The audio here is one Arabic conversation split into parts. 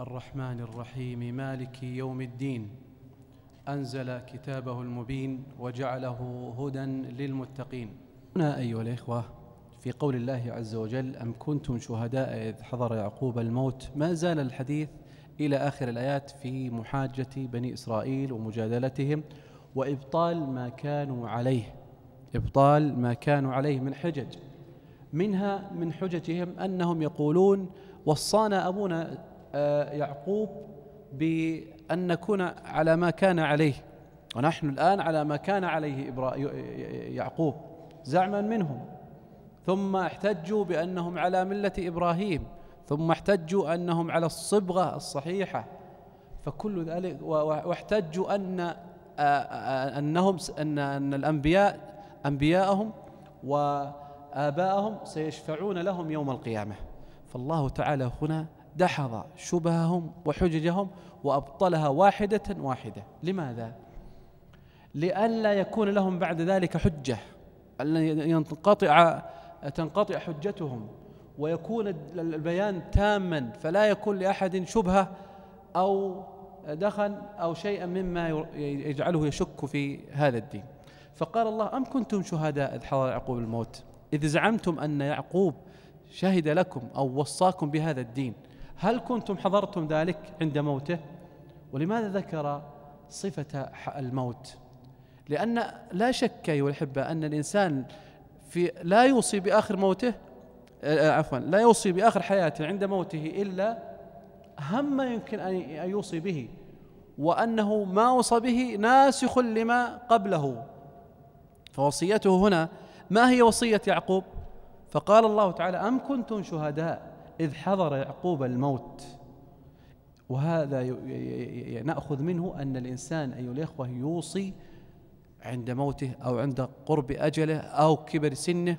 الرحمن الرحيم مالك يوم الدين أنزل كتابه المبين وجعله هدى للمتقين هنا أيها الإخوة في قول الله عز وجل أم كنتم شهداء إذ حضر يعقوب الموت ما زال الحديث إلى آخر الآيات في محاجة بني إسرائيل ومجادلتهم وإبطال ما كانوا عليه إبطال ما كانوا عليه من حجج منها من حججهم أنهم يقولون وصانا أبونا آه، يعقوب بأن نكون على ما كان عليه ونحن الآن على ما كان عليه يعقوب زعما منهم ثم احتجوا بأنهم على ملة إبراهيم ثم احتجوا أنهم على الصبغة الصحيحة فكل ذلك واحتجوا أن آه، آه، أنهم أن أن الأنبياء أنبياءهم وآباءهم سيشفعون لهم يوم القيامة فالله تعالى هنا دحض شبههم وحججهم وأبطلها واحدة واحدة لماذا؟ لئلا يكون لهم بعد ذلك حجة أن ينقطع تنقطع حجتهم ويكون البيان تاما فلا يكون لأحد شبهة أو دخل أو شيئا مما يجعله يشك في هذا الدين فقال الله أم كنتم شهداء إذ حضر يعقوب الموت إذ زعمتم أن يعقوب شهد لكم أو وصاكم بهذا الدين هل كنتم حضرتم ذلك عند موته ولماذا ذكر صفة الموت لأن لا شك أيها الأحبة أن الإنسان في لا يوصي بآخر موته آه، آه، عفوا لا يوصي بآخر حياته عند موته إلا هم يمكن أن يوصي به وأنه ما وصى به ناسخ لما قبله فوصيته هنا ما هي وصية يعقوب فقال الله تعالى أم كنتم شهداء إذ حضر يعقوب الموت وهذا نأخذ منه أن الإنسان أيها الإخوة يوصي عند موته أو عند قرب أجله أو كبر سنه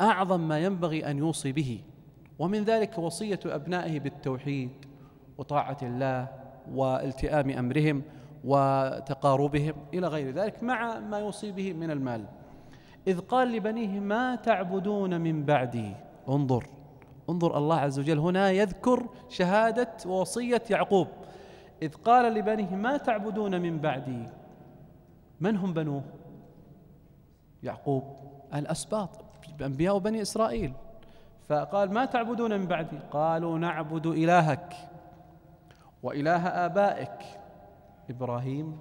أعظم ما ينبغي أن يوصي به ومن ذلك وصية أبنائه بالتوحيد وطاعة الله والتئام أمرهم وتقاربهم إلى غير ذلك مع ما يوصي به من المال إذ قال لبنيه ما تعبدون من بعدي انظر انظر الله عز وجل هنا يذكر شهادة ووصية يعقوب إذ قال لبنيه ما تعبدون من بعدي من هم بنوه يعقوب الأسباط أنبياء بني إسرائيل فقال ما تعبدون من بعدي قالوا نعبد إلهك وإله آبائك إبراهيم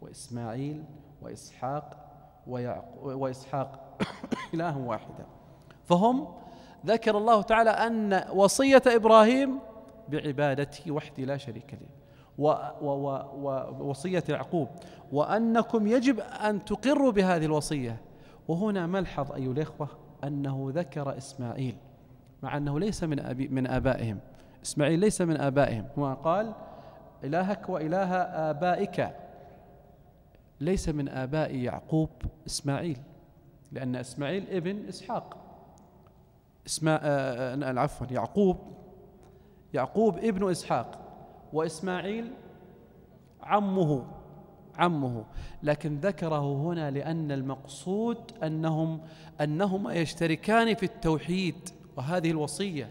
وإسماعيل وإسحاق ويعقوب وإسحاق إله واحدا فهم ذكر الله تعالى أن وصية إبراهيم بعبادته وحدي لا شريك لي ووصية يعقوب وأنكم يجب أن تقروا بهذه الوصية وهنا ملحظ أيها الإخوة أنه ذكر إسماعيل مع أنه ليس من أبي من آبائهم إسماعيل ليس من آبائهم هو قال إلهك وإله آبائك ليس من آباء يعقوب إسماعيل لأن إسماعيل ابن إسحاق اسماء آه، آه، عفوا يعقوب يعقوب ابن إسحاق وإسماعيل عمه عمه لكن ذكره هنا لأن المقصود أنهم أنهما يشتركان في التوحيد وهذه الوصية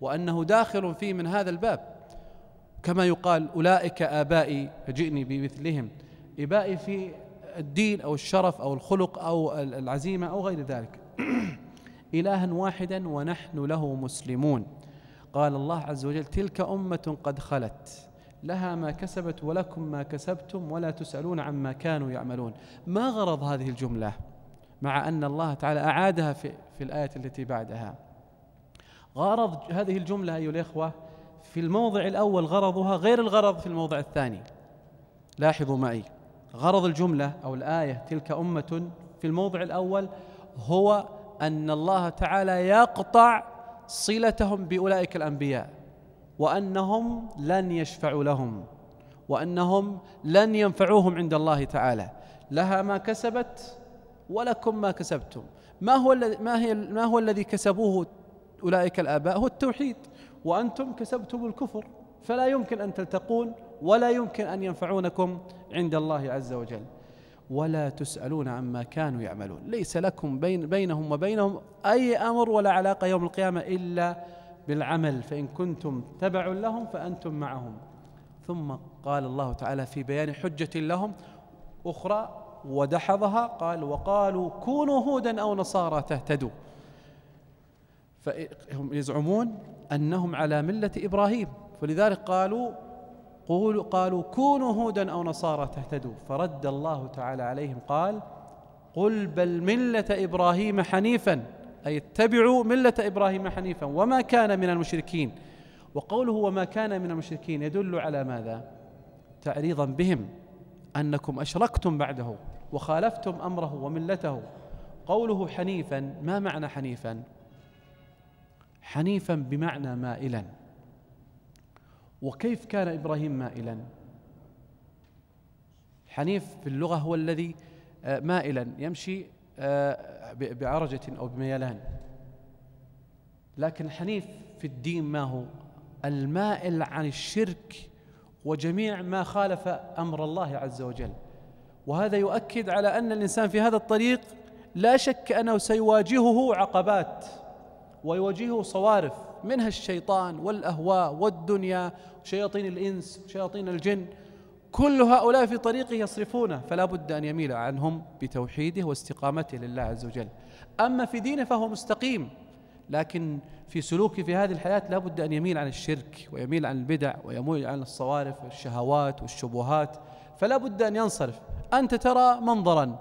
وأنه داخل فيه من هذا الباب كما يقال أولئك آبائي فجئني بمثلهم إبائي في الدين أو الشرف أو الخلق أو العزيمة أو غير ذلك إلها واحدا ونحن له مسلمون قال الله عز وجل تلك أمة قد خلت لها ما كسبت ولكم ما كسبتم ولا تسألون عما كانوا يعملون ما غرض هذه الجملة مع أن الله تعالى أعادها في, في الآية التي بعدها غرض هذه الجملة أيها الإخوة في الموضع الأول غرضها غير الغرض في الموضع الثاني لاحظوا معي غرض الجملة أو الآية تلك أمة في الموضع الأول هو أن الله تعالى يقطع صلتهم بأولئك الأنبياء وأنهم لن يشفعوا لهم وأنهم لن ينفعوهم عند الله تعالى لها ما كسبت ولكم ما كسبتم ما هو ما هي ما هو الذي كسبوه أولئك الآباء هو التوحيد وأنتم كسبتم الكفر فلا يمكن أن تلتقون ولا يمكن أن ينفعونكم عند الله عز وجل ولا تسألون عما كانوا يعملون ليس لكم بين بينهم وبينهم أي أمر ولا علاقة يوم القيامة إلا بالعمل فإن كنتم تبع لهم فأنتم معهم ثم قال الله تعالى في بيان حجة لهم أخرى ودحضها قال وقالوا كونوا هودا أو نصارى تهتدوا فهم يزعمون أنهم على ملة إبراهيم فلذلك قالوا قولوا قالوا كونوا هودا أو نصارى تهتدوا فرد الله تعالى عليهم قال قل بل ملة إبراهيم حنيفا أي اتبعوا ملة إبراهيم حنيفا وما كان من المشركين وقوله وما كان من المشركين يدل على ماذا تعريضا بهم أنكم أشركتم بعده وخالفتم أمره وملته قوله حنيفا ما معنى حنيفا حنيفا بمعنى مائلا وكيف كان إبراهيم مائلا حنيف في اللغة هو الذي آه، مائلا يمشي آه، بعرجة أو بميلان لكن حنيف في الدين ما هو المائل عن الشرك وجميع ما خالف أمر الله عز وجل وهذا يؤكد على أن الإنسان في هذا الطريق لا شك أنه سيواجهه عقبات ويواجهه صوارف منها الشيطان والأهواء والدنيا شياطين الإنس شياطين الجن كل هؤلاء في طريقه يصرفونه فلا بد أن يميل عنهم بتوحيده واستقامته لله عز وجل أما في دينه فهو مستقيم لكن في سلوكه في هذه الحياة لا بد أن يميل عن الشرك ويميل عن البدع ويميل عن الصوارف والشهوات والشبهات فلا بد أن ينصرف أنت ترى منظرا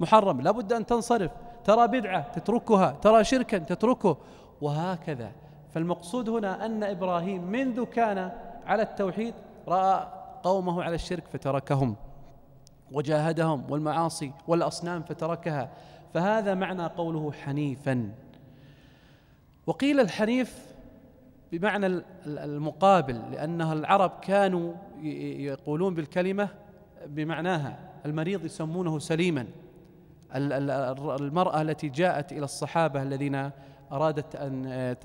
محرم لا بد أن تنصرف ترى بدعة تتركها ترى شركا تتركه وهكذا فالمقصود هنا أن إبراهيم منذ كان على التوحيد رأى قومه على الشرك فتركهم وجاهدهم والمعاصي والأصنام فتركها فهذا معنى قوله حنيفا وقيل الحنيف بمعنى المقابل لان العرب كانوا يقولون بالكلمة بمعناها المريض يسمونه سليما المرأة التي جاءت إلى الصحابة الذين أرادت أن آه،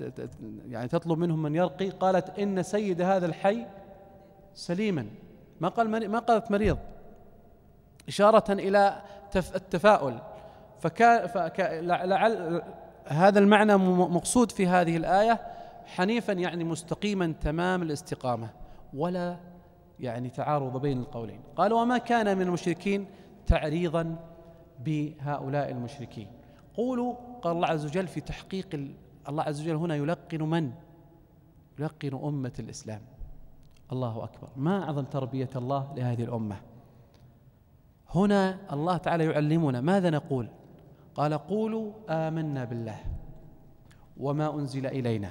يعني تطلب منهم من يرقي قالت إن سيد هذا الحي سليما ما قال ما قالت مريض إشارة إلى التفاؤل فكان لعل هذا المعنى مقصود في هذه الآية حنيفا يعني مستقيما تمام الاستقامة ولا يعني تعارض بين القولين قال وما كان من المشركين تعريضا بهؤلاء المشركين قولوا قال الله عز وجل في تحقيق الله عز وجل هنا يلقن من؟ يلقن أمة الإسلام الله أكبر ما أعظم تربية الله لهذه الأمة هنا الله تعالى يعلمنا ماذا نقول قال قولوا آمنا بالله وما أنزل إلينا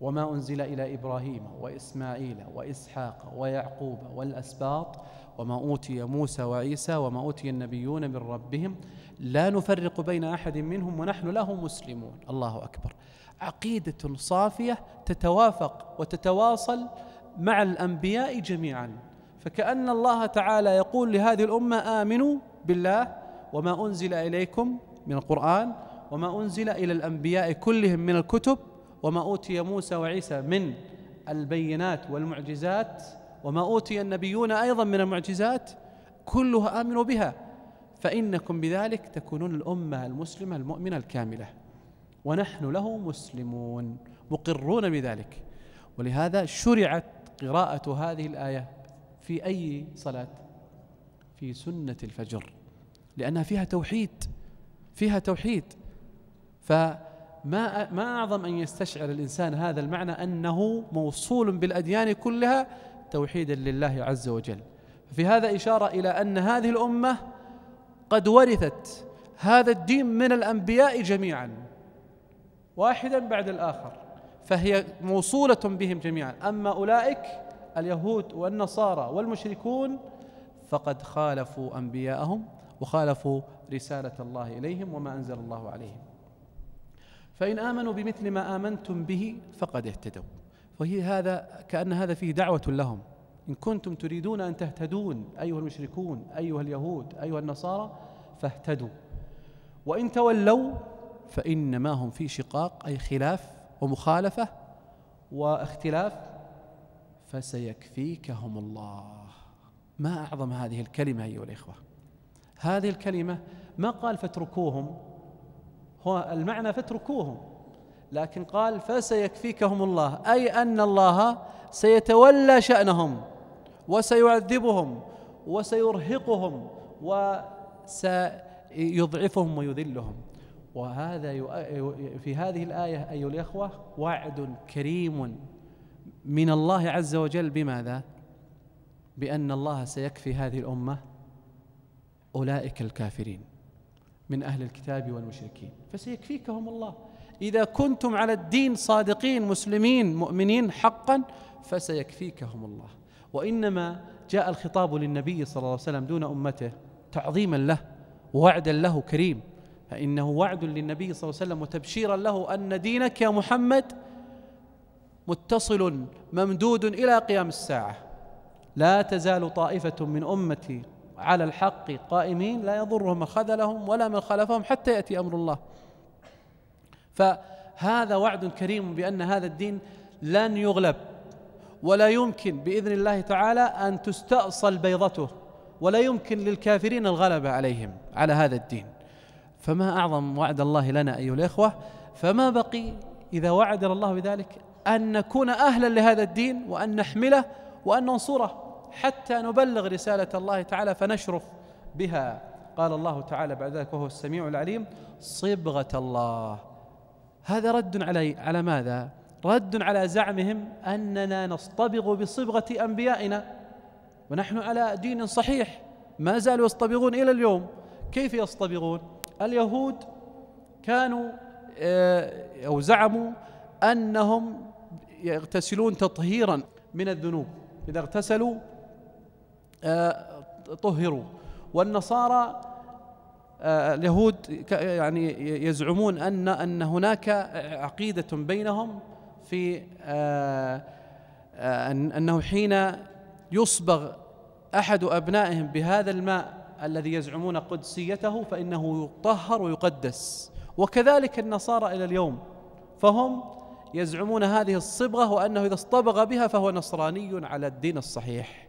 وما أنزل إلى إبراهيم وإسماعيل وإسحاق ويعقوب والأسباط وما أوتي موسى وعيسى وما أوتي النبيون من ربهم لا نفرق بين أحد منهم ونحن له مسلمون الله أكبر عقيدة صافية تتوافق وتتواصل مع الأنبياء جميعا فكأن الله تعالى يقول لهذه الأمة آمنوا بالله وما أنزل إليكم من القرآن وما أنزل إلى الأنبياء كلهم من الكتب وما أوتي موسى وعيسى من البينات والمعجزات وما أوتي النبيون أيضا من المعجزات كلها آمنوا بها فإنكم بذلك تكونون الأمة المسلمة المؤمنة الكاملة ونحن له مسلمون مقرون بذلك ولهذا شرعت قراءة هذه الآية في أي صلاة في سنة الفجر لأنها فيها توحيد فيها توحيد فما ما أعظم أن يستشعر الإنسان هذا المعنى أنه موصول بالأديان كلها توحيدا لله عز وجل في هذا إشارة إلى أن هذه الأمة قد ورثت هذا الدين من الأنبياء جميعا واحدا بعد الآخر فهي موصولة بهم جميعا أما أولئك اليهود والنصارى والمشركون فقد خالفوا أنبياءهم وخالفوا رسالة الله إليهم وما أنزل الله عليهم فإن آمنوا بمثل ما آمنتم به فقد اهتدوا وهي هذا كأن هذا فيه دعوة لهم إن كنتم تريدون أن تهتدون أيها المشركون أيها اليهود أيها النصارى فاهتدوا وإن تولوا فإنما هم في شقاق أي خلاف ومخالفة واختلاف فسيكفيكهم الله ما أعظم هذه الكلمة أيها الإخوة هذه الكلمة ما قال فاتركوهم هو المعنى فاتركوهم لكن قال فسيكفيكهم الله أي أن الله سيتولى شأنهم وسيعذبهم وسيرهقهم وسيضعفهم ويذلهم وهذا في هذه الآية أيها الإخوة وعد كريم من الله عز وجل بماذا؟ بأن الله سيكفي هذه الأمة أولئك الكافرين من أهل الكتاب والمشركين فسيكفيكهم الله إذا كنتم على الدين صادقين مسلمين مؤمنين حقا فسيكفيكهم الله وإنما جاء الخطاب للنبي صلى الله عليه وسلم دون أمته تعظيما له ووعدا له كريم فإنه وعد للنبي صلى الله عليه وسلم وتبشيرا له أن دينك يا محمد متصل ممدود إلى قيام الساعة لا تزال طائفة من أمتي على الحق قائمين لا يضرهم من خذلهم ولا من خلفهم حتى يأتي أمر الله فهذا وعد كريم بأن هذا الدين لن يغلب ولا يمكن باذن الله تعالى ان تستأصل بيضته ولا يمكن للكافرين الغلبه عليهم على هذا الدين فما اعظم وعد الله لنا ايها الاخوه فما بقي اذا وعدنا الله بذلك ان نكون اهلا لهذا الدين وان نحمله وان ننصره حتى نبلغ رساله الله تعالى فنشرف بها قال الله تعالى بعد ذلك وهو السميع العليم صبغه الله هذا رد علي على ماذا رد على زعمهم أننا نصطبغ بصبغة أنبيائنا ونحن على دين صحيح ما زالوا يصطبغون إلى اليوم كيف يصطبغون اليهود كانوا آه، أو زعموا أنهم يغتسلون تطهيرا من الذنوب إذا اغتسلوا آه، طهروا والنصارى آه، اليهود يعني يزعمون أن أن هناك عقيدة بينهم في آه، آه، أنه حين يصبغ أحد أبنائهم بهذا الماء الذي يزعمون قدسيته فإنه يطهر ويقدس وكذلك النصارى إلى اليوم فهم يزعمون هذه الصبغة وأنه إذا اصطبغ بها فهو نصراني على الدين الصحيح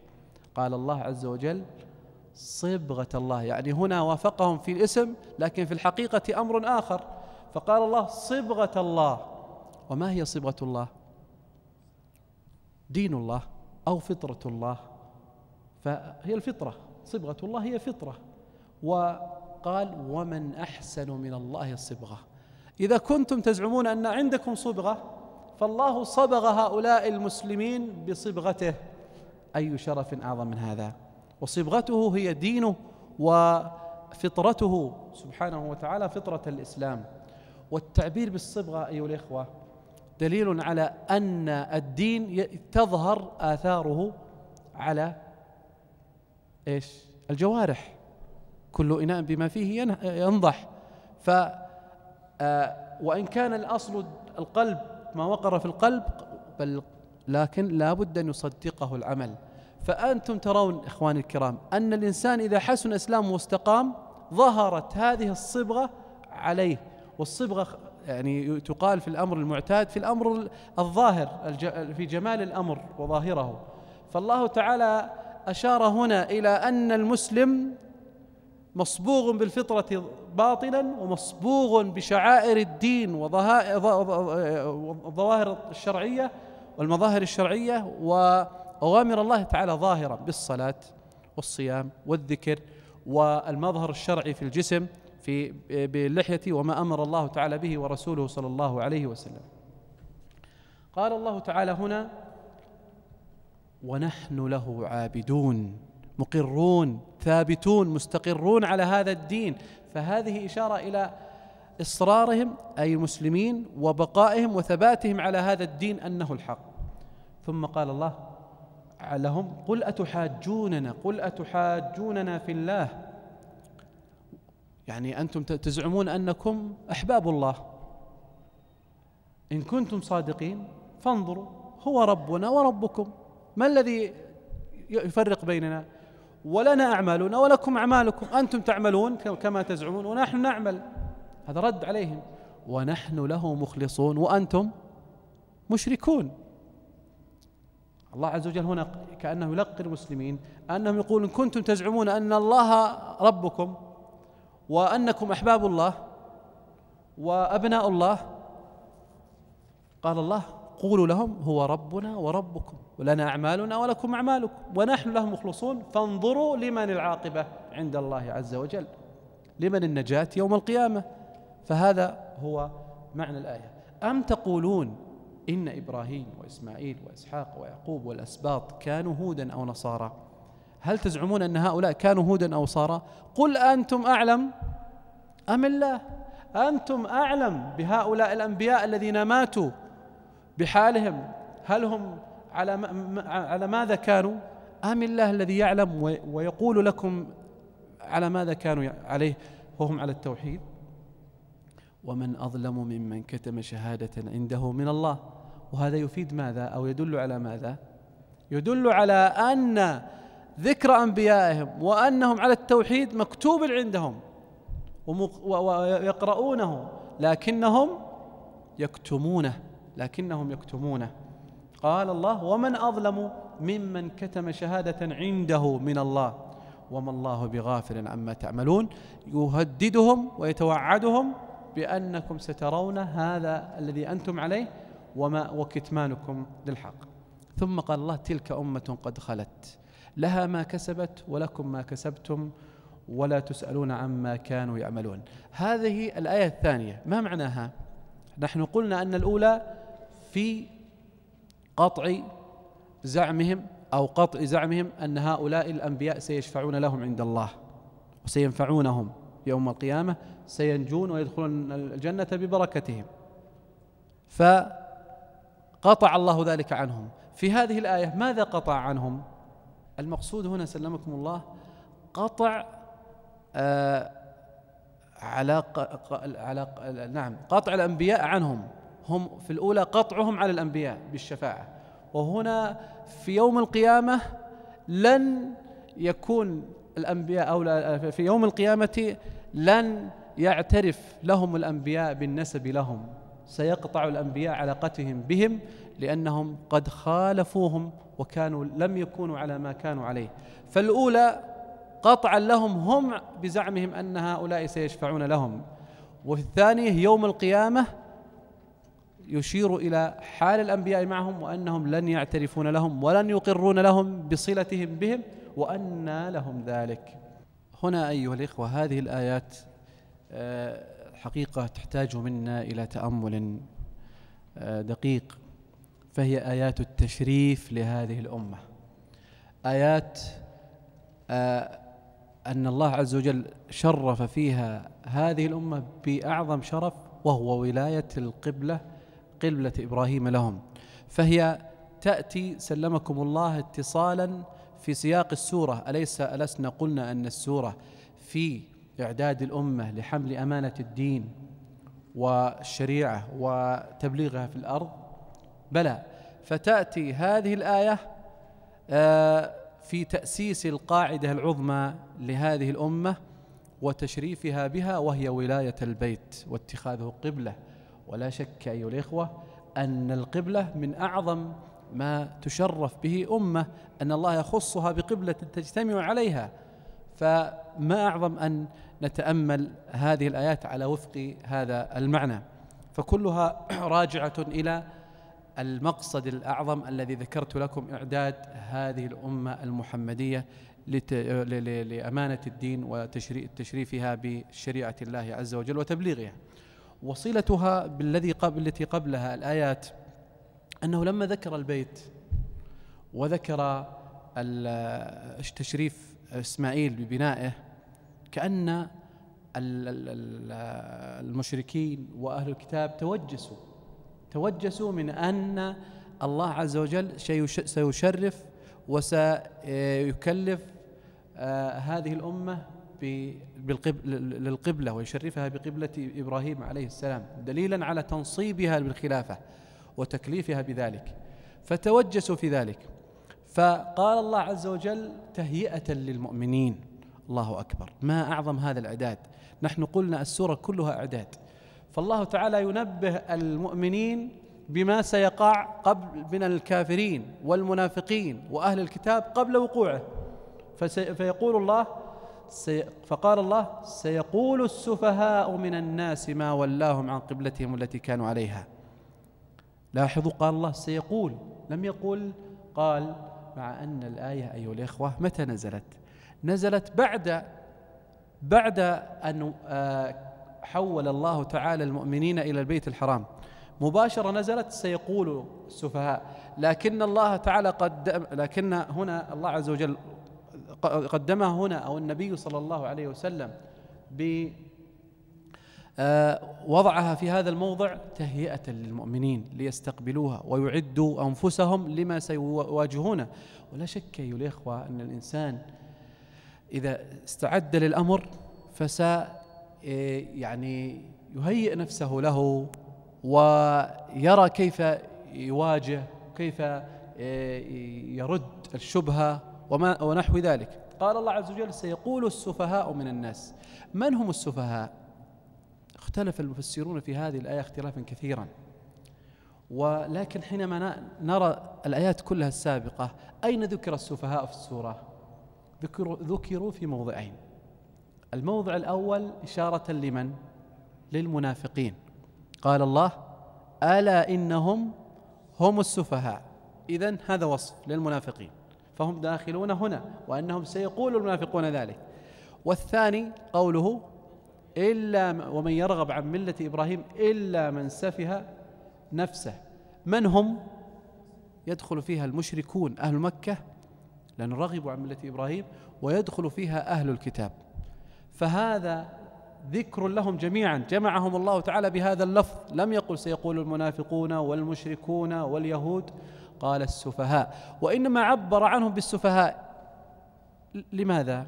قال الله عز وجل صبغة الله يعني هنا وافقهم في الاسم لكن في الحقيقة أمر آخر فقال الله صبغة الله وما هي صبغه الله دين الله او فطره الله فهي الفطره صبغه الله هي فطره وقال ومن احسن من الله صبغه اذا كنتم تزعمون ان عندكم صبغه فالله صبغ هؤلاء المسلمين بصبغته اي شرف اعظم من هذا وصبغته هي دينه وفطرته سبحانه وتعالى فطره الاسلام والتعبير بالصبغه ايها الاخوه دليل على أن الدين تظهر آثاره على إيش الجوارح كل إناء بما فيه ينضح ف آه، وإن كان الأصل القلب ما وقر في القلب بل لكن لا بد أن يصدقه العمل فأنتم ترون إخواني الكرام أن الإنسان إذا حسن إسلامه واستقام ظهرت هذه الصبغة عليه والصبغة يعني تقال في الأمر المعتاد في الأمر الظاهر في جمال الأمر وظاهره فالله تعالى أشار هنا إلى أن المسلم مصبوغ بالفطرة باطلا ومصبوغ بشعائر الدين وظواهر الشرعية والمظاهر الشرعية وأوامر الله تعالى ظاهرا بالصلاة والصيام والذكر والمظهر الشرعي في الجسم في باللحية وما أمر الله تعالى به ورسوله صلى الله عليه وسلم قال الله تعالى هنا ونحن له عابدون مقرون ثابتون مستقرون على هذا الدين فهذه إشارة إلى إصرارهم أي المسلمين وبقائهم وثباتهم على هذا الدين أنه الحق ثم قال الله لهم قل أتحاجوننا قل أتحاجوننا في الله يعني أنتم تزعمون أنكم أحباب الله إن كنتم صادقين فانظروا هو ربنا وربكم ما الذي يفرق بيننا ولنا أعمالنا ولكم أعمالكم أنتم تعملون كما تزعمون ونحن نعمل هذا رد عليهم ونحن له مخلصون وأنتم مشركون الله عز وجل هنا كأنه يلقي المسلمين أنهم يقولون كنتم تزعمون أن الله ربكم وأنكم أحباب الله وأبناء الله قال الله قولوا لهم هو ربنا وربكم ولنا أعمالنا ولكم أعمالكم ونحن له مخلصون فانظروا لمن العاقبة عند الله عز وجل لمن النجاة يوم القيامة فهذا هو معنى الآية أم تقولون إن إبراهيم وإسماعيل وإسحاق ويعقوب والأسباط كانوا هودا أو نصارى هل تزعمون أن هؤلاء كانوا هودا أو صارا؟ قل أنتم أعلم أم الله أنتم أعلم بهؤلاء الأنبياء الذين ماتوا بحالهم هل هم على, ما على ماذا كانوا أم الله الذي يعلم ويقول لكم على ماذا كانوا عليه وهم على التوحيد ومن أظلم ممن كتم شهادة عنده من الله وهذا يفيد ماذا أو يدل على ماذا يدل على أن ذكر أنبيائهم وأنهم على التوحيد مكتوب عندهم ويقرؤونه لكنهم يكتمونه لكنهم يكتمونه قال الله ومن أظلم ممن كتم شهادة عنده من الله وما الله بغافل عما تعملون يهددهم ويتوعدهم بأنكم سترون هذا الذي أنتم عليه وما وكتمانكم للحق ثم قال الله تلك أمة قد خلت لها ما كسبت ولكم ما كسبتم ولا تسألون عما كانوا يعملون هذه الآية الثانية ما معناها نحن قلنا أن الأولى في قطع زعمهم أو قطع زعمهم أن هؤلاء الأنبياء سيشفعون لهم عند الله وسينفعونهم يوم القيامة سينجون ويدخلون الجنة ببركتهم فقطع الله ذلك عنهم في هذه الآية ماذا قطع عنهم؟ المقصود هنا سلمكم الله قطع آه علاقة علاقة نعم قطع الأنبياء عنهم هم في الأولى قطعهم على الأنبياء بالشفاعة وهنا في يوم القيامة لن يكون الأنبياء أو في يوم القيامة لن يعترف لهم الأنبياء بالنسب لهم سيقطع الأنبياء علاقتهم بهم لأنهم قد خالفوهم وكانوا لم يكونوا على ما كانوا عليه فالأولى قطعا لهم هم بزعمهم أن هؤلاء سيشفعون لهم وفي الثانية يوم القيامة يشير إلى حال الأنبياء معهم وأنهم لن يعترفون لهم ولن يقرون لهم بصلتهم بهم وأنى لهم ذلك هنا أيها الإخوة هذه الآيات آه، حقيقة تحتاج منا إلى تأمل آه، دقيق فهي آيات التشريف لهذه الأمة آيات آه، أن الله عز وجل شرف فيها هذه الأمة بأعظم شرف وهو ولاية القبلة قبلة إبراهيم لهم فهي تأتي سلمكم الله اتصالا في سياق السورة أليس ألسنا قلنا أن السورة في إعداد الأمة لحمل أمانة الدين والشريعة وتبليغها في الأرض بلى فتأتي هذه الآية آه، في تأسيس القاعدة العظمى لهذه الأمة وتشريفها بها وهي ولاية البيت واتخاذه قبلة ولا شك أيها الإخوة أن القبلة من أعظم ما تشرف به أمة أن الله يخصها بقبلة تجتمع عليها فما أعظم أن نتأمل هذه الآيات على وفق هذا المعنى فكلها راجعة إلى المقصد الأعظم الذي ذكرت لكم إعداد هذه الأمة المحمدية لأمانة الدين وتشريفها بشريعة الله عز وجل وتبليغها وصلتها بالذي قبل التي قبلها الآيات أنه لما ذكر البيت وذكر تشريف إسماعيل ببنائه كأن المشركين وأهل الكتاب توجسوا توجسوا من أن الله عز وجل سيشرف وسيكلف آه، هذه الأمة للقبلة ويشرفها بقبلة إبراهيم عليه السلام دليلا على تنصيبها بالخلافة وتكليفها بذلك فتوجسوا في ذلك فقال الله عز وجل تهيئة للمؤمنين الله أكبر ما أعظم هذا الإعداد نحن قلنا السورة كلها إعداد فالله تعالى ينبه المؤمنين بما سيقع قبل من الكافرين والمنافقين واهل الكتاب قبل وقوعه فيقول الله فقال الله سيقول السفهاء من الناس ما ولاهم عن قبلتهم التي كانوا عليها لاحظوا قال الله سيقول لم يقل قال مع ان الايه ايها الاخوه متى نزلت نزلت بعد بعد ان آه، حول الله تعالى المؤمنين إلى البيت الحرام مباشرة نزلت سيقول السفهاء لكن الله تعالى قدم لكن هنا الله عز وجل قدمها هنا أو النبي صلى الله عليه وسلم ب آه، وضعها في هذا الموضع تهيئة للمؤمنين ليستقبلوها ويعدوا أنفسهم لما سيواجهونه ولا شك أيها الإخوة أن الإنسان إذا استعد للأمر فسيواجه إيه، يعني يهيئ نفسه له ويرى كيف يواجه كيف إيه، يرد الشبهة وما ونحو ذلك قال الله عز وجل سيقول السفهاء من الناس من هم السفهاء اختلف المفسرون في هذه الآية اختلافا كثيرا ولكن حينما نرى الآيات كلها السابقة أين ذكر السفهاء في السورة ذكروا, ذكروا في موضعين الموضع الأول إشارة لمن؟ للمنافقين قال الله ألا إنهم هم السفهاء إذا هذا وصف للمنافقين فهم داخلون هنا وأنهم سيقول المنافقون ذلك والثاني قوله إلا ومن يرغب عن ملة إبراهيم إلا من سفه نفسه من هم يدخل فيها المشركون أهل مكة لأن رغبوا عن ملة إبراهيم ويدخل فيها أهل الكتاب فهذا ذكر لهم جميعا جمعهم الله تعالى بهذا اللفظ لم يقل سيقول المنافقون والمشركون واليهود قال السفهاء وإنما عبر عنهم بالسفهاء لماذا؟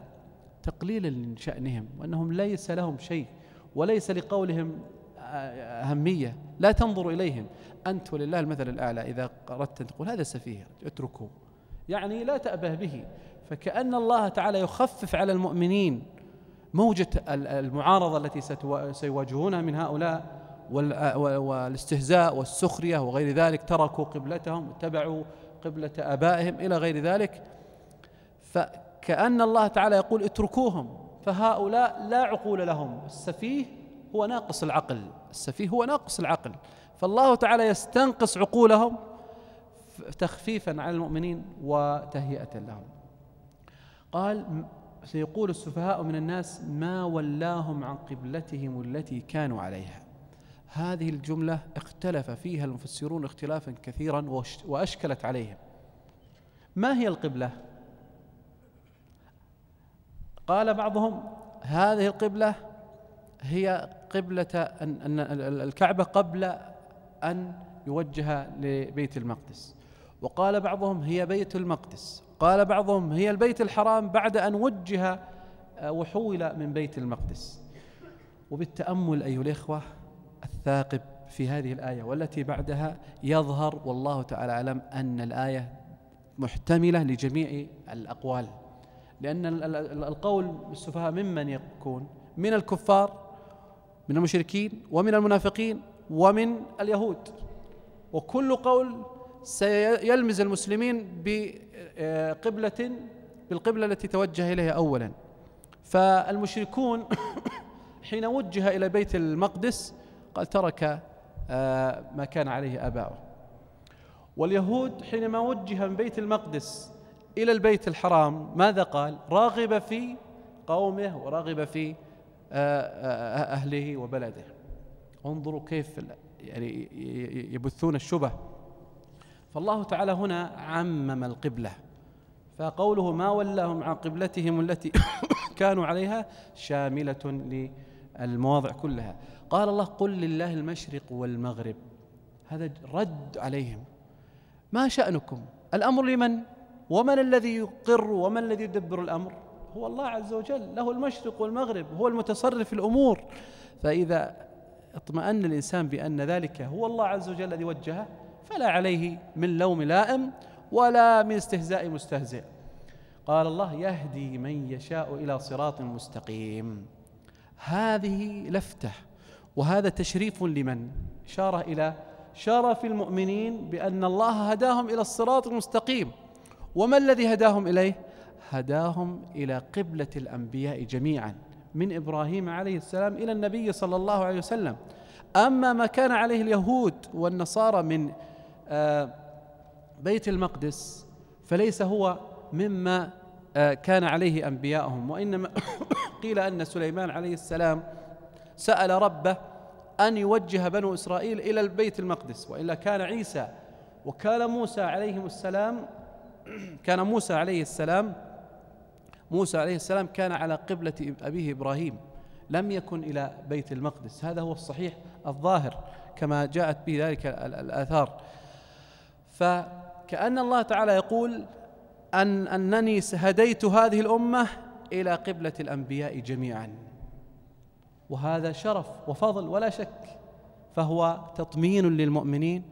تقليلا من شأنهم وأنهم ليس لهم شيء وليس لقولهم أهمية لا تنظر إليهم أنت ولله المثل الأعلى إذا أردت أن تقول هذا سفيه اتركه يعني لا تأبه به فكأن الله تعالى يخفف على المؤمنين موجة المعارضة التي سيواجهونها من هؤلاء والاستهزاء والسخرية وغير ذلك تركوا قبلتهم اتبعوا قبلة آبائهم إلى غير ذلك فكأن الله تعالى يقول اتركوهم فهؤلاء لا عقول لهم السفيه هو ناقص العقل السفيه هو ناقص العقل فالله تعالى يستنقص عقولهم تخفيفا على المؤمنين وتهيئة لهم قال سيقول السفهاء من الناس ما ولاهم عن قبلتهم التي كانوا عليها هذه الجملة اختلف فيها المفسرون اختلافا كثيرا وأشكلت عليهم ما هي القبلة؟ قال بعضهم هذه القبلة هي قبلة أن الكعبة قبل أن يوجه لبيت المقدس وقال بعضهم هي بيت المقدس قال بعضهم هي البيت الحرام بعد أن وجه آه، وحول من بيت المقدس وبالتأمل أيها الإخوة الثاقب في هذه الآية والتي بعدها يظهر والله تعالى أعلم أن الآية محتملة لجميع الأقوال لأن القول السفهاء ممن يكون من الكفار من المشركين ومن المنافقين ومن اليهود وكل قول سيلمز المسلمين بقبلة بالقبلة التي توجه إليها أولا فالمشركون حين وجه إلى بيت المقدس قال ترك آه، ما كان عليه آباؤه واليهود حينما وجه من بيت المقدس إلى البيت الحرام ماذا قال راغب في قومه ورغب في آه، آه، أهله وبلده انظروا كيف يعني يبثون الشبه فالله تعالى هنا عمم القبلة فقوله ما ولاهم عن قبلتهم التي كانوا عليها شاملة للمواضع كلها قال الله قل لله المشرق والمغرب هذا رد عليهم ما شأنكم الأمر لمن ومن الذي يقر ومن الذي يدبر الأمر هو الله عز وجل له المشرق والمغرب هو المتصرف في الأمور فإذا اطمأن الإنسان بأن ذلك هو الله عز وجل الذي وجهه فلا عليه من لوم لائم ولا من استهزاء مستهزئ قال الله يهدي من يشاء الى صراط مستقيم هذه لفته وهذا تشريف لمن اشاره الى شرف المؤمنين بان الله هداهم الى الصراط المستقيم وما الذي هداهم اليه هداهم الى قبله الانبياء جميعا من ابراهيم عليه السلام الى النبي صلى الله عليه وسلم اما ما كان عليه اليهود والنصارى من آه، بيت المقدس فليس هو مما آه، كان عليه أنبياءهم وإنما قيل أن سليمان عليه السلام سأل ربه أن يوجه بنو إسرائيل إلى البيت المقدس وإلا كان عيسى وكان موسى عليهم السلام كان موسى عليه السلام موسى عليه السلام كان على قبلة أبيه إبراهيم لم يكن إلى بيت المقدس هذا هو الصحيح الظاهر كما جاءت به ذلك الآثار فكأن الله تعالى يقول أن أنني هديت هذه الأمة إلى قبلة الأنبياء جميعا وهذا شرف وفضل ولا شك فهو تطمين للمؤمنين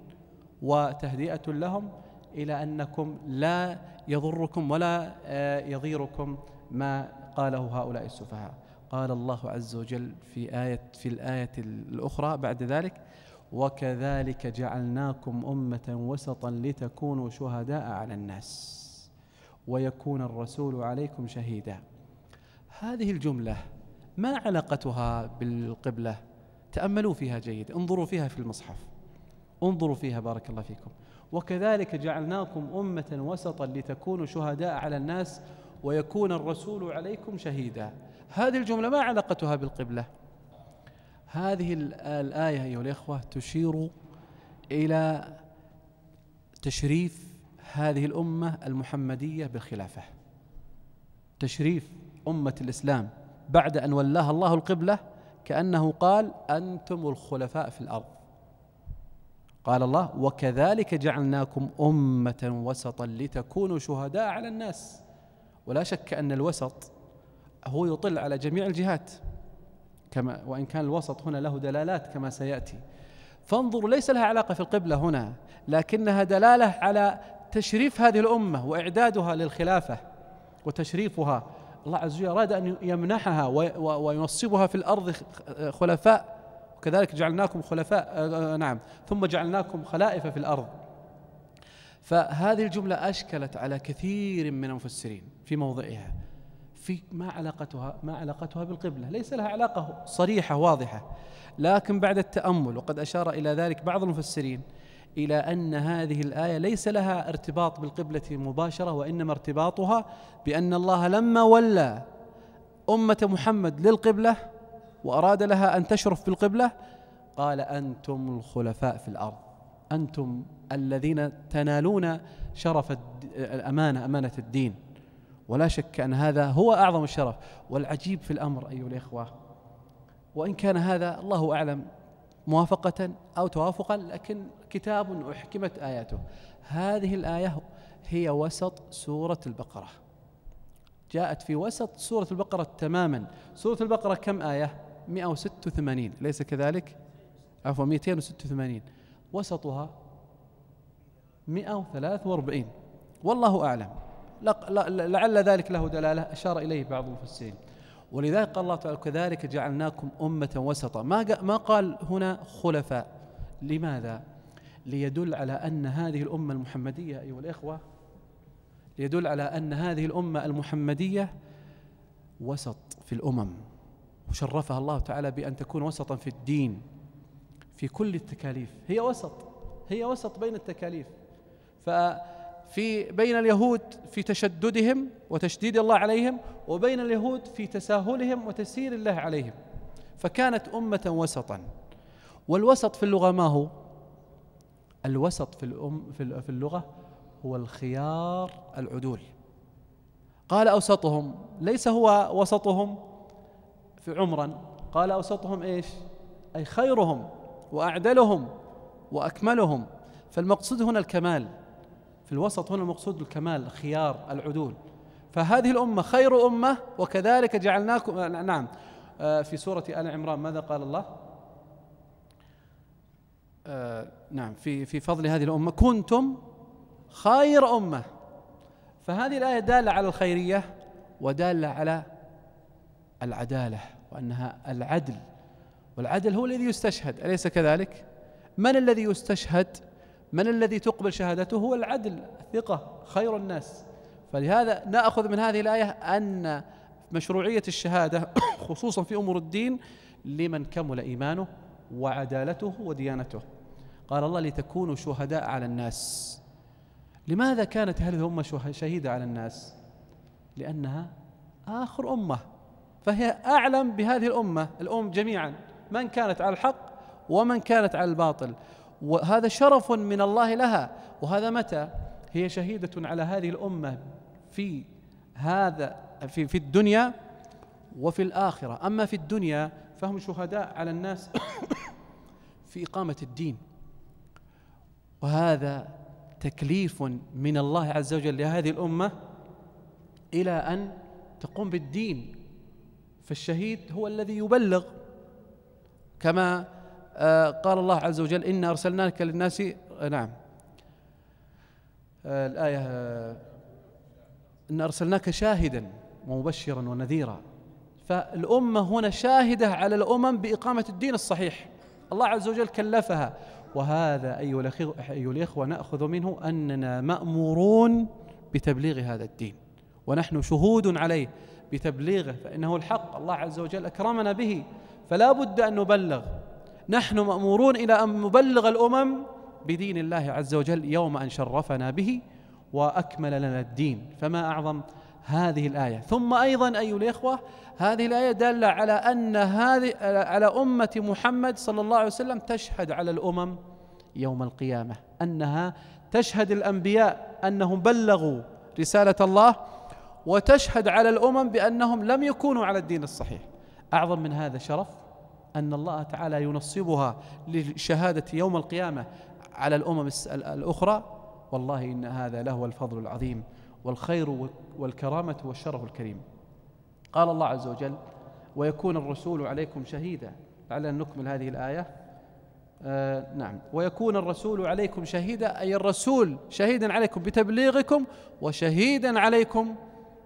وتهدئة لهم إلى أنكم لا يضركم ولا آه، يضيركم ما قاله هؤلاء السفهاء قال الله عز وجل في آية في الآية الأخرى بعد ذلك وكذلك جعلناكم امه وسطا لتكونوا شهداء على الناس ويكون الرسول عليكم شهيدا هذه الجمله ما علاقتها بالقبله تاملوا فيها جيد انظروا فيها في المصحف انظروا فيها بارك الله فيكم وكذلك جعلناكم امه وسطا لتكونوا شهداء على الناس ويكون الرسول عليكم شهيدا هذه الجمله ما علاقتها بالقبله هذه الآية أيها الإخوة تشير إلى تشريف هذه الأمة المحمدية بالخلافة تشريف أمة الإسلام بعد أن ولاها الله القبلة كأنه قال أنتم الخلفاء في الأرض قال الله وكذلك جعلناكم أمة وسطا لتكونوا شهداء على الناس ولا شك أن الوسط هو يطل على جميع الجهات كما وإن كان الوسط هنا له دلالات كما سيأتي فانظروا ليس لها علاقة في القبلة هنا لكنها دلالة على تشريف هذه الأمة وإعدادها للخلافة وتشريفها الله عز وجل أراد أن يمنحها وينصبها في الأرض خلفاء وكذلك جعلناكم خلفاء آه، آه، نعم ثم جعلناكم خلائف في الأرض فهذه الجملة أشكلت على كثير من المفسرين في موضعها في ما علاقتها ما علاقتها بالقبلة ليس لها علاقة صريحة واضحة لكن بعد التأمل وقد أشار إلى ذلك بعض المفسرين إلى أن هذه الآية ليس لها ارتباط بالقبلة مباشرة وإنما ارتباطها بأن الله لما ولى أمة محمد للقبلة وأراد لها أن تشرف بالقبلة قال أنتم الخلفاء في الأرض أنتم الذين تنالون شرف الأمانة أمانة الدين ولا شك أن هذا هو أعظم الشرف والعجيب في الأمر أيها الإخوة وإن كان هذا الله أعلم موافقة أو توافقا لكن كتاب أحكمت آياته هذه الآية هي وسط سورة البقرة جاءت في وسط سورة البقرة تماما سورة البقرة كم آية 186 ليس كذلك عفوا 286 وسطها 143 والله أعلم لعل ذلك له دلالة أشار إليه بعض المفسرين ولذلك قال الله تعالى كذلك جعلناكم أمة وسطا ما ما قال هنا خلفاء لماذا؟ ليدل على أن هذه الأمة المحمدية أيها الإخوة ليدل على أن هذه الأمة المحمدية وسط في الأمم وشرفها الله تعالى بأن تكون وسطا في الدين في كل التكاليف هي وسط هي وسط بين التكاليف ف في بين اليهود في تشددهم وتشديد الله عليهم وبين اليهود في تساهلهم وتسير الله عليهم فكانت أمة وسطا والوسط في اللغة ما هو الوسط في الأم في اللغة هو الخيار العدول قال أوسطهم ليس هو وسطهم في عمرا قال أوسطهم إيش أي خيرهم وأعدلهم وأكملهم فالمقصود هنا الكمال في الوسط هنا المقصود الكمال خيار العدول فهذه الأمة خير أمة وكذلك جعلناكم آه، نعم آه، في سورة آل عمران ماذا قال الله آه، نعم في في فضل هذه الأمة كنتم خير أمة فهذه الآية دالة على الخيرية ودالة على العدالة وأنها العدل والعدل هو الذي يستشهد أليس كذلك؟ من الذي يستشهد؟ من الذي تقبل شهادته هو العدل الثقة خير الناس فلهذا نأخذ من هذه الآية أن مشروعية الشهادة خصوصا في أمور الدين لمن كمل إيمانه وعدالته وديانته قال الله لتكونوا شهداء على الناس لماذا كانت هذه الأمة شهيدة على الناس لأنها آخر أمة فهي أعلم بهذه الأمة الأم جميعا من كانت على الحق ومن كانت على الباطل وهذا شرف من الله لها وهذا متى هي شهيدة على هذه الأمة في هذا في في الدنيا وفي الآخرة أما في الدنيا فهم شهداء على الناس في إقامة الدين وهذا تكليف من الله عز وجل لهذه الأمة إلى أن تقوم بالدين فالشهيد هو الذي يبلغ كما آه، قال الله عز وجل إنا أرسلناك للناس نعم آه، الآية آه، إن أرسلناك شاهدا ومبشرا ونذيرا فالأمة هنا شاهدة على الأمم بإقامة الدين الصحيح الله عز وجل كلفها وهذا أيها الإخوة نأخذ منه أننا مأمورون بتبليغ هذا الدين ونحن شهود عليه بتبليغه فإنه الحق الله عز وجل أكرمنا به فلا بد أن نبلغ نحن مأمورون إلى أن نبلغ الأمم بدين الله عز وجل يوم أن شرفنا به وأكمل لنا الدين فما أعظم هذه الآية ثم أيضا أيها الإخوة هذه الآية دالة على أن هذه على أمة محمد صلى الله عليه وسلم تشهد على الأمم يوم القيامة أنها تشهد الأنبياء أنهم بلغوا رسالة الله وتشهد على الأمم بأنهم لم يكونوا على الدين الصحيح أعظم من هذا شرف أن الله تعالى ينصبها لشهادة يوم القيامة على الأمم الأخرى والله إن هذا لهو الفضل العظيم والخير والكرامة والشرف الكريم قال الله عز وجل ويكون الرسول عليكم شهيدا على أن نكمل هذه الآية آه نعم ويكون الرسول عليكم شهيدا أي الرسول شهيدا عليكم بتبليغكم وشهيدا عليكم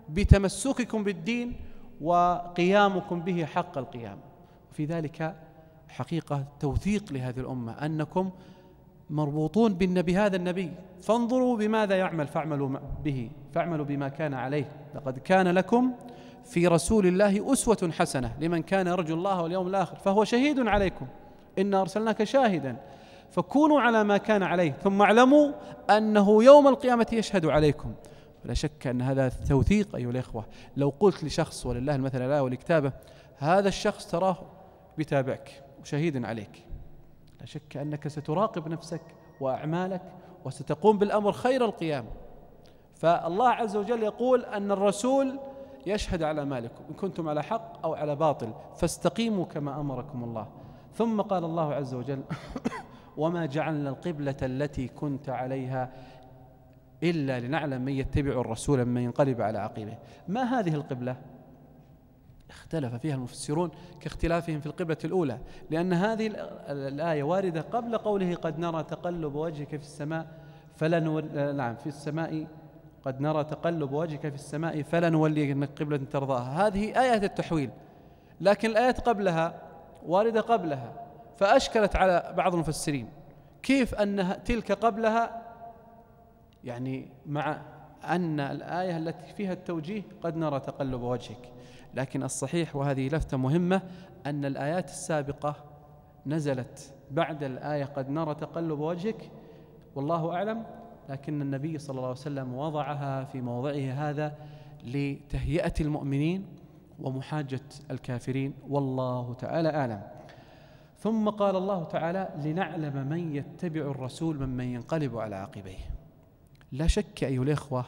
بتمسككم بالدين وقيامكم به حق القيام في ذلك حقيقة توثيق لهذه الأمة أنكم مربوطون بهذا النبي فانظروا بماذا يعمل فاعملوا به فاعملوا بما كان عليه لقد كان لكم في رسول الله أسوة حسنة لمن كان يرجو الله واليوم الآخر فهو شهيد عليكم إنا أرسلناك شاهدا فكونوا على ما كان عليه ثم اعلموا أنه يوم القيامة يشهد عليكم لا شك أن هذا توثيق أيها الإخوة لو قلت لشخص ولله المثل لا ولكتابه هذا الشخص تراه بيتابعك وشهيد عليك لا شك أنك ستراقب نفسك وأعمالك وستقوم بالأمر خير القيام فالله عز وجل يقول أن الرسول يشهد على مالكم إن كنتم على حق أو على باطل فاستقيموا كما أمركم الله ثم قال الله عز وجل وما جعلنا القبلة التي كنت عليها إلا لنعلم من يتبع الرسول من ينقلب على عقبه ما هذه القبلة اختلف فيها المفسرون كاختلافهم في القبلة الأولى لأن هذه الآية واردة قبل قوله قد نرى تقلب وجهك في السماء فلن نعم في السماء قد نرى تقلب وجهك في السماء فلنولينك قبلة ترضاها هذه آية التحويل لكن الآيات قبلها واردة قبلها فأشكلت على بعض المفسرين كيف أنها تلك قبلها يعني مع أن الآية التي فيها التوجيه قد نرى تقلب وجهك لكن الصحيح وهذه لفتة مهمة أن الآيات السابقة نزلت بعد الآية قد نرى تقلب وجهك والله أعلم لكن النبي صلى الله عليه وسلم وضعها في موضعه هذا لتهيئة المؤمنين ومحاجة الكافرين والله تعالى أعلم ثم قال الله تعالى لنعلم من يتبع الرسول ممن ينقلب على عقبيه لا شك أيها الإخوة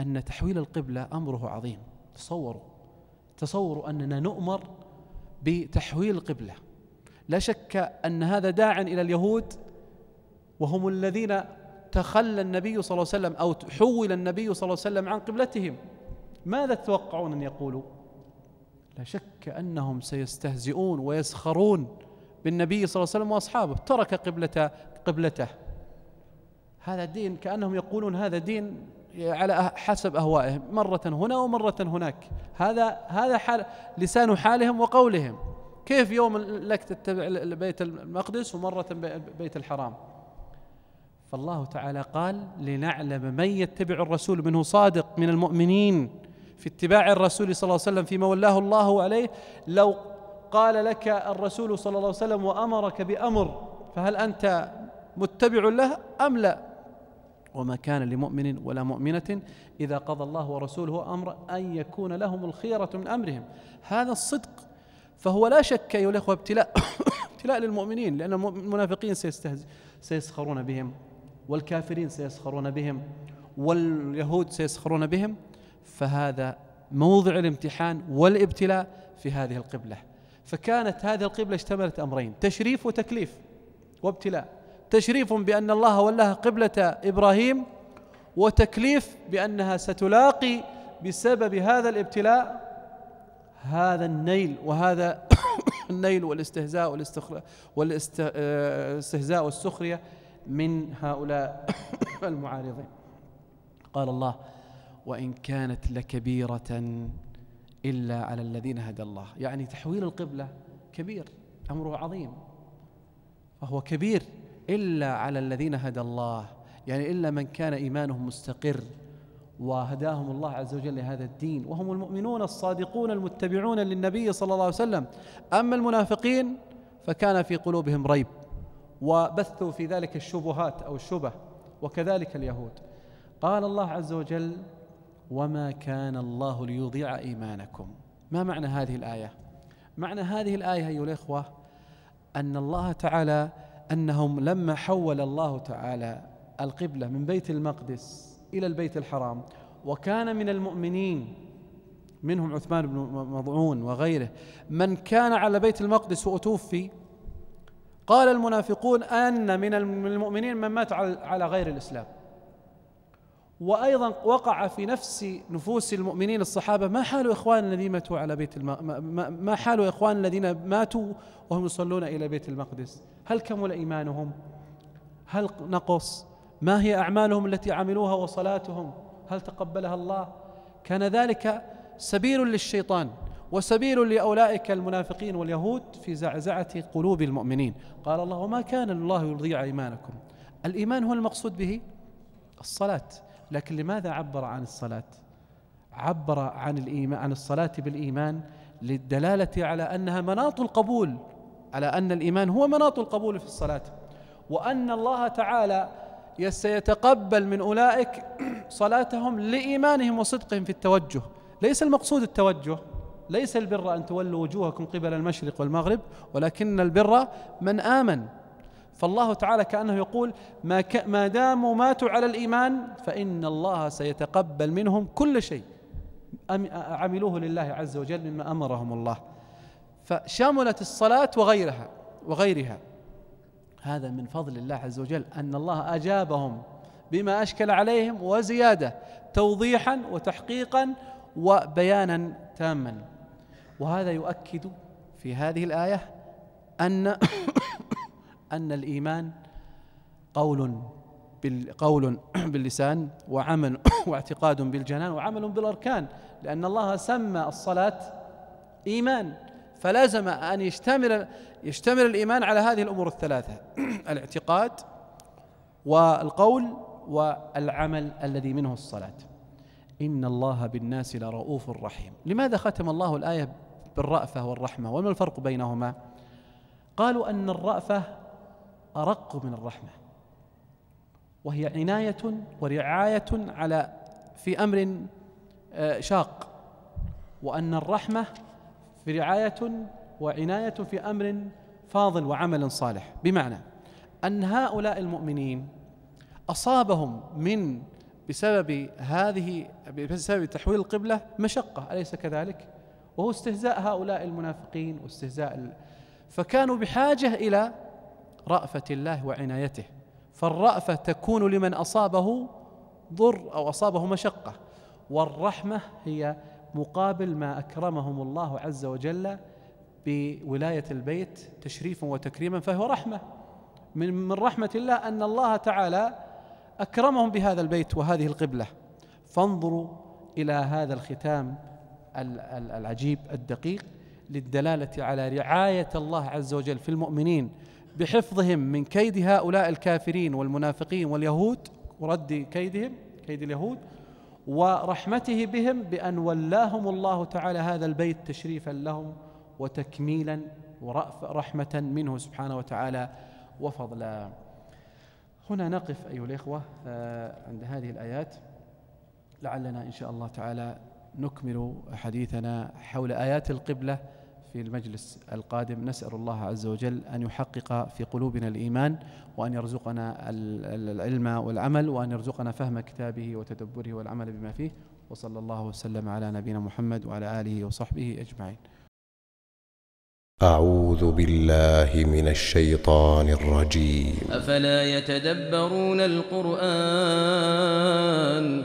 أن تحويل القبلة أمره عظيم تصوروا تصوروا أننا نؤمر بتحويل القبلة لا شك أن هذا داع إلى اليهود وهم الذين تخلى النبي صلى الله عليه وسلم أو حول النبي صلى الله عليه وسلم عن قبلتهم ماذا تتوقعون أن يقولوا لا شك أنهم سيستهزئون ويسخرون بالنبي صلى الله عليه وسلم وأصحابه ترك قبلته قبلته هذا دين كأنهم يقولون هذا دين على أه- حسب أهوائهم مرة هنا ومرة هناك هذا هذا حال لسان حالهم وقولهم كيف يوم لك تتبع بيت المقدس ومرة بيت الحرام فالله تعالى قال لنعلم من يتبع الرسول منه صادق من المؤمنين في اتباع الرسول صلى الله عليه وسلم فيما ولاه الله عليه لو قال لك الرسول صلى الله عليه وسلم وأمرك بأمر فهل أنت متبع له أم لا وما كان لمؤمن ولا مؤمنة إذا قضى الله ورسوله أمر أن يكون لهم الخيرة من أمرهم هذا الصدق فهو لا شك أيها الإخوة ابتلاء ابتلاء للمؤمنين لأن المنافقين سيستهز سيسخرون بهم والكافرين سيسخرون بهم واليهود سيسخرون بهم فهذا موضع الامتحان والابتلاء في هذه القبلة فكانت هذه القبلة اشتملت أمرين تشريف وتكليف وابتلاء تشريف بأن الله ولاها قبلة إبراهيم وتكليف بأنها ستلاقي بسبب هذا الابتلاء هذا النيل وهذا النيل والاستهزاء والاستهزاء آه، والسخرية من هؤلاء المعارضين قال الله وإن كانت لكبيرة إلا على الذين هدى الله يعني تحويل القبلة كبير أمره عظيم فهو كبير إلا على الذين هدى الله يعني إلا من كان إيمانهم مستقر وهداهم الله عز وجل لهذا الدين وهم المؤمنون الصادقون المتبعون للنبي صلى الله عليه وسلم أما المنافقين فكان في قلوبهم ريب وبثوا في ذلك الشبهات أو الشبه وكذلك اليهود قال الله عز وجل وما كان الله ليضيع إيمانكم ما معنى هذه الآية؟ معنى هذه الآية أيها الإخوة أن الله تعالى أنهم لما حول الله تعالى القبلة من بيت المقدس إلى البيت الحرام وكان من المؤمنين منهم عثمان بن مضعون وغيره من كان على بيت المقدس وأتوفي قال المنافقون أن من المؤمنين من مات على غير الإسلام وأيضا وقع في نفس نفوس المؤمنين الصحابة ما حال إخوان الذين ماتوا على بيت الم... ما حال إخوان الذين ماتوا وهم يصلون إلى بيت المقدس هل كمل إيمانهم هل نقص ما هي أعمالهم التي عملوها وصلاتهم هل تقبلها الله كان ذلك سبيل للشيطان وسبيل لأولئك المنافقين واليهود في زعزعة قلوب المؤمنين قال الله وما كان الله يضيع إيمانكم الإيمان هو المقصود به الصلاة لكن لماذا عبر عن الصلاة عبر عن الإيمان عن الصلاة بالإيمان للدلالة على أنها مناط القبول على أن الإيمان هو مناط القبول في الصلاة وأن الله تعالى سيتقبل من أولئك صلاتهم لإيمانهم وصدقهم في التوجه ليس المقصود التوجه ليس البر أن تولوا وجوهكم قبل المشرق والمغرب ولكن البر من آمن فالله تعالى كأنه يقول ما, ك ما داموا ماتوا على الإيمان فإن الله سيتقبل منهم كل شيء أم... عملوه لله عز وجل مما أمرهم الله فشملت الصلاة وغيرها وغيرها هذا من فضل الله عز وجل أن الله أجابهم بما أشكل عليهم وزيادة توضيحا وتحقيقا وبيانا تاما وهذا يؤكد في هذه الآية أن أن الإيمان قول قول باللسان وعمل واعتقاد بالجنان وعمل بالأركان لأن الله سمى الصلاة إيمان فلازم أن يشتمل يشتمل الإيمان على هذه الأمور الثلاثة الاعتقاد والقول والعمل الذي منه الصلاة إن الله بالناس لرؤوف رحيم لماذا ختم الله الآية بالرأفة والرحمة وما الفرق بينهما قالوا أن الرأفة أرق من الرحمة وهي عناية ورعاية على في أمر آه، شاق وأن الرحمة برعاية وعناية في أمر فاضل وعمل صالح بمعنى أن هؤلاء المؤمنين أصابهم من بسبب هذه بسبب تحويل القبلة مشقة أليس كذلك؟ وهو استهزاء هؤلاء المنافقين واستهزاء فكانوا بحاجة إلى رأفة الله وعنايته فالرأفة تكون لمن أصابه ضر أو أصابه مشقة والرحمة هي مقابل ما أكرمهم الله عز وجل بولاية البيت تشريفا وتكريما فهو رحمة من من رحمة الله أن الله تعالى أكرمهم بهذا البيت وهذه القبلة فانظروا إلى هذا الختام العجيب الدقيق للدلالة على رعاية الله عز وجل في المؤمنين بحفظهم من كيد هؤلاء الكافرين والمنافقين واليهود ورد كيدهم كيد اليهود ورحمته بهم بأن ولاهم الله تعالى هذا البيت تشريفا لهم وتكميلا ورحمة منه سبحانه وتعالى وفضلا هنا نقف أيها الإخوة آه، عند هذه الآيات لعلنا إن شاء الله تعالى نكمل حديثنا حول آيات القبلة في المجلس القادم نسأل الله عز وجل أن يحقق في قلوبنا الإيمان وأن يرزقنا العلم والعمل وأن يرزقنا فهم كتابه وتدبره والعمل بما فيه وصلى الله وسلم على نبينا محمد وعلى آله وصحبه أجمعين أعوذ بالله من الشيطان الرجيم أفلا يتدبرون القرآن